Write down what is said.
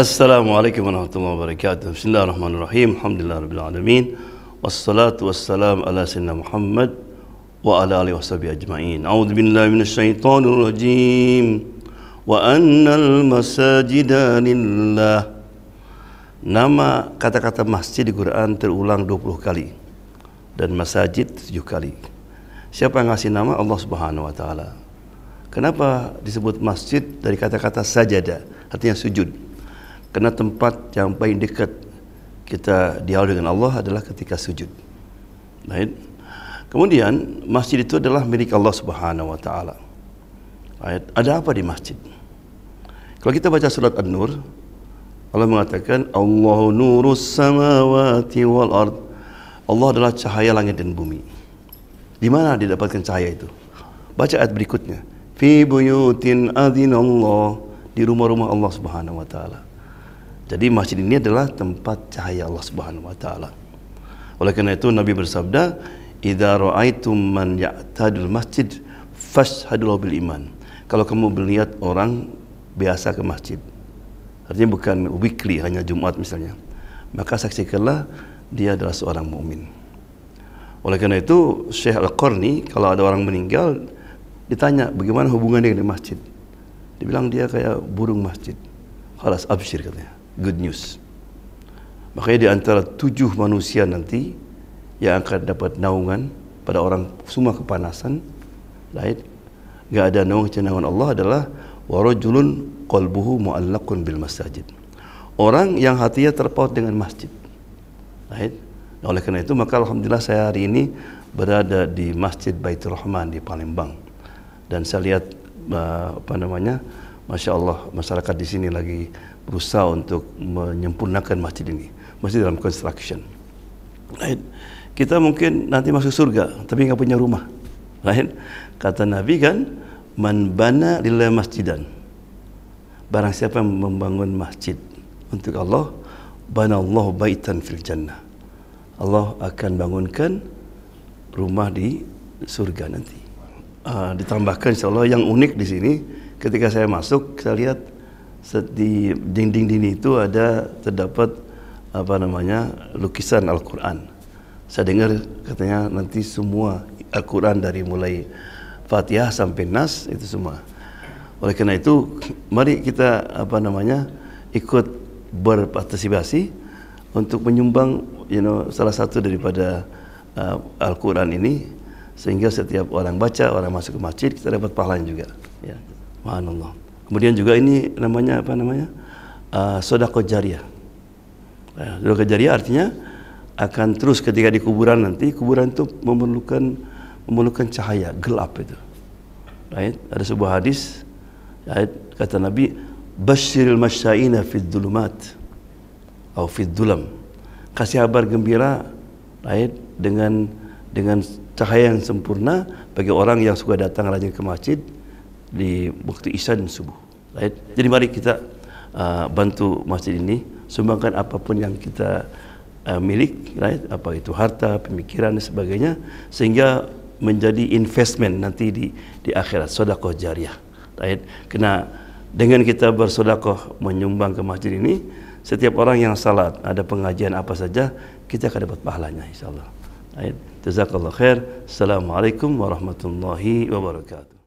Assalamualaikum warahmatullahi wabarakatuh. Bismillahirrahmanirrahim. Alhamdulillahirabbil Wassalatu wassalamu ala sayyidina Muhammad wa ala alihi washabihi ajmain. A'udzu billahi minasyaitonir rajim. Wa annal masajida lillah. Nama kata-kata masjid di Quran terulang 20 kali dan masajid 7 kali. Siapa yang ngasih nama Allah Subhanahu wa taala? Kenapa disebut masjid dari kata-kata sajada, artinya sujud? Kerana tempat yang paling dekat kita dialog dengan Allah adalah ketika sujud. Right? Kemudian masjid itu adalah milik Allah Subhanahu wa taala. Right? Ada apa di masjid? Kalau kita baca surat An-Nur, Allah mengatakan Allahu nurus samawati wal ard. Allah adalah cahaya langit dan bumi. Di mana didapatkan cahaya itu? Baca ayat berikutnya. Fi buyutin adzinallah di rumah-rumah Allah Subhanahu wa taala. Jadi masjid ini adalah tempat cahaya Allah Subhanahu wa taala. Oleh karena itu Nabi bersabda, "Idza ra'aitum man ya'tadul masjid fashhadu bil iman." Kalau kamu melihat orang biasa ke masjid, artinya bukan weekly hanya Jumat misalnya, maka saksikanlah dia adalah seorang mukmin. Oleh karena itu Syekh Al-Qarni kalau ada orang meninggal ditanya bagaimana hubungannya dengan masjid. Dibilang dia kayak burung masjid. Khalas absyir katanya good news. Makanya di antara tujuh manusia nanti yang akan dapat naungan pada orang semua kepanasan, right? Gak ada naungan naungan Allah adalah warajulun qalbuhu mu'allakun bil masajid. Orang yang hatinya terpaut dengan masjid. Right? Nah, oleh karena itu maka alhamdulillah saya hari ini berada di Masjid Baitur Rahman di Palembang. Dan saya lihat eh, apa namanya? Masya Allah masyarakat di sini lagi berusaha untuk menyempurnakan masjid ini. Masjid dalam construction. Right? Kita mungkin nanti masuk surga tapi nggak punya rumah. Right? Kata Nabi kan, man bana lillahi masjidan. Barang siapa yang membangun masjid untuk Allah, bana Allah baitan fil jannah. Allah akan bangunkan rumah di surga nanti. Uh, ditambahkan insya Allah yang unik di sini ketika saya masuk saya lihat di dinding-dinding itu ada terdapat apa namanya lukisan Al-Qur'an. Saya dengar katanya nanti semua Al-Qur'an dari mulai Fatihah sampai Nas itu semua. Oleh karena itu mari kita apa namanya ikut berpartisipasi untuk menyumbang you know salah satu daripada uh, Al-Qur'an ini sehingga setiap orang baca, orang masuk ke masjid kita dapat pahala juga ya. Subhanallah. Kemudian juga ini namanya apa namanya? Uh, ah, sodakoh jariah. Uh, jariah artinya akan terus ketika di kuburan nanti kuburan itu memerlukan memerlukan cahaya gelap itu. Right? Ada sebuah hadis right? kata Nabi Bashiril masya'ina fid dulumat atau fid dulam. Kasih kabar gembira right? dengan dengan cahaya yang sempurna bagi orang yang suka datang rajin ke masjid di waktu Isya dan Subuh. Right? Jadi mari kita uh, bantu masjid ini, sumbangkan apapun yang kita uh, milik, right? apa itu harta, pemikiran dan sebagainya, sehingga menjadi investment nanti di di akhirat, sodakoh jariah. Right? Kena dengan kita bersodakoh menyumbang ke masjid ini, setiap orang yang salat ada pengajian apa saja, kita akan dapat pahalanya insyaallah. Right? Jazakallah khair. Assalamualaikum warahmatullahi wabarakatuh.